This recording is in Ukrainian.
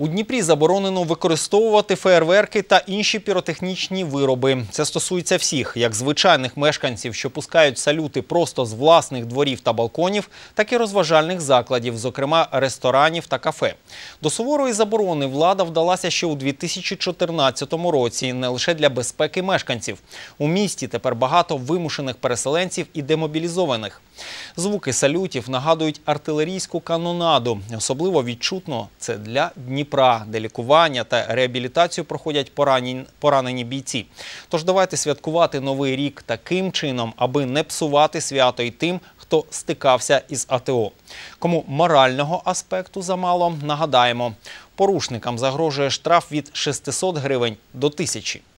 У Дніпрі заборонено використовувати феєрверки та інші піротехнічні вироби. Це стосується всіх, як звичайних мешканців, що пускають салюти просто з власних дворів та балконів, так і розважальних закладів, зокрема ресторанів та кафе. До суворої заборони влада вдалася ще у 2014 році, не лише для безпеки мешканців. У місті тепер багато вимушених переселенців і демобілізованих. Звуки салютів нагадують артилерійську канонаду. Особливо відчутно це для Дніпра. Дніпра, де лікування та реабілітацію проходять поранені, поранені бійці. Тож давайте святкувати новий рік таким чином, аби не псувати свято і тим, хто стикався із АТО. Кому морального аспекту замало, нагадаємо, порушникам загрожує штраф від 600 гривень до тисячі.